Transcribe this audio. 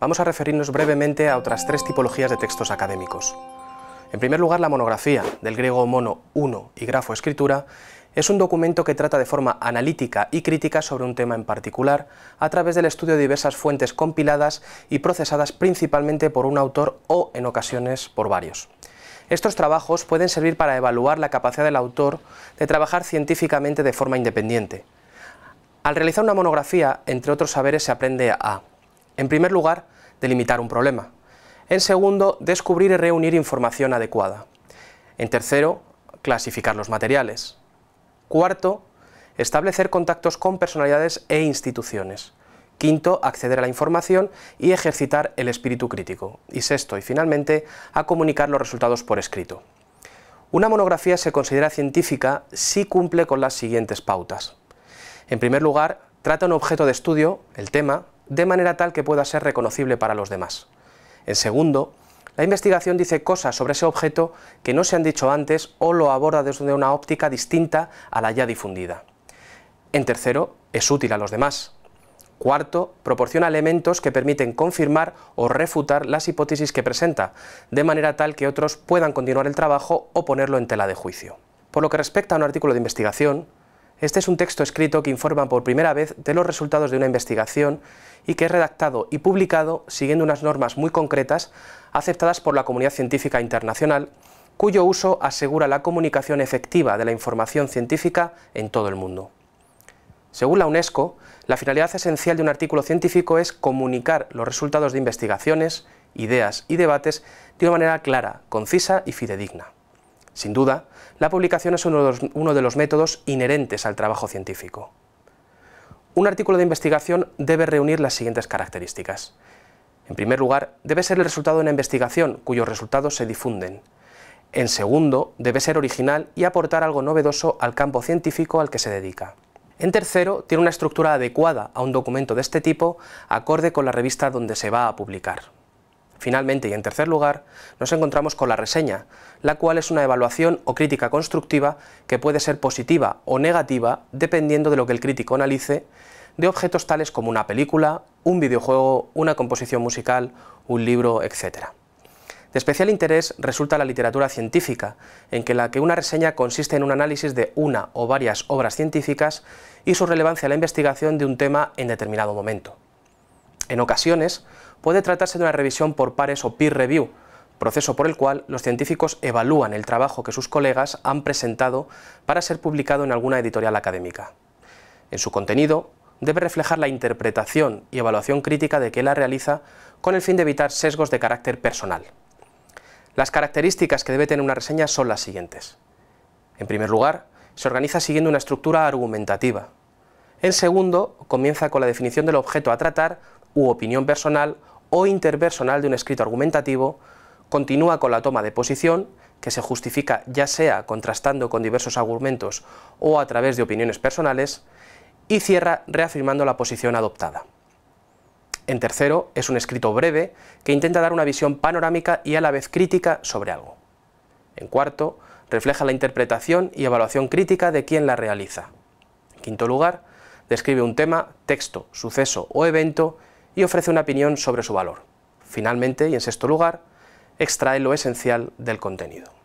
vamos a referirnos brevemente a otras tres tipologías de textos académicos. En primer lugar, la monografía, del griego mono, uno y grafo, escritura, es un documento que trata de forma analítica y crítica sobre un tema en particular, a través del estudio de diversas fuentes compiladas y procesadas principalmente por un autor o, en ocasiones, por varios. Estos trabajos pueden servir para evaluar la capacidad del autor de trabajar científicamente de forma independiente. Al realizar una monografía, entre otros saberes, se aprende a en primer lugar, delimitar un problema. En segundo, descubrir y reunir información adecuada. En tercero, clasificar los materiales. Cuarto, establecer contactos con personalidades e instituciones. Quinto, acceder a la información y ejercitar el espíritu crítico. Y sexto, y finalmente, a comunicar los resultados por escrito. Una monografía se considera científica si cumple con las siguientes pautas. En primer lugar, trata un objeto de estudio, el tema, de manera tal que pueda ser reconocible para los demás. En segundo, la investigación dice cosas sobre ese objeto que no se han dicho antes o lo aborda desde una óptica distinta a la ya difundida. En tercero, es útil a los demás. Cuarto, proporciona elementos que permiten confirmar o refutar las hipótesis que presenta, de manera tal que otros puedan continuar el trabajo o ponerlo en tela de juicio. Por lo que respecta a un artículo de investigación, este es un texto escrito que informa por primera vez de los resultados de una investigación y que es redactado y publicado siguiendo unas normas muy concretas aceptadas por la comunidad científica internacional, cuyo uso asegura la comunicación efectiva de la información científica en todo el mundo. Según la UNESCO, la finalidad esencial de un artículo científico es comunicar los resultados de investigaciones, ideas y debates de una manera clara, concisa y fidedigna. Sin duda, la publicación es uno de, los, métodos inherentes al trabajo científico. Un artículo de investigación debe reunir las siguientes características. En primer lugar, debe ser el resultado de una investigación cuyos resultados se difunden. En segundo, debe ser original y aportar algo novedoso al campo científico al que se dedica. En tercero, tiene una estructura adecuada a un documento de este tipo, acorde con la revista donde se va a publicar. Finalmente y en tercer lugar, nos encontramos con la reseña, la cual es una evaluación o crítica constructiva que puede ser positiva o negativa dependiendo de lo que el crítico analice de objetos tales como una película, un videojuego, una composición musical, un libro, etc. De especial interés resulta la literatura científica, en que la que una reseña consiste en un análisis de una o varias obras científicas y su relevancia a la investigación de un tema en determinado momento. En ocasiones, puede tratarse de una revisión por pares o peer review, proceso por el cual los científicos evalúan el trabajo que sus colegas han presentado para ser publicado en alguna editorial académica. En su contenido, debe reflejar la interpretación y evaluación crítica de que la realiza con el fin de evitar sesgos de carácter personal. Las características que debe tener una reseña son las siguientes. En primer lugar, se organiza siguiendo una estructura argumentativa. En segundo, comienza con la definición del objeto a tratar u opinión personal o interpersonal de un escrito argumentativo, continúa con la toma de posición, que se justifica ya sea contrastando con diversos argumentos o a través de opiniones personales, y cierra reafirmando la posición adoptada. En tercero, es un escrito breve que intenta dar una visión panorámica y a la vez crítica sobre algo. En cuarto, refleja la interpretación y evaluación crítica de quien la realiza. En quinto lugar, describe un tema, texto, suceso o evento y ofrece una opinión sobre su valor. Finalmente, y en sexto lugar, extrae lo esencial del contenido.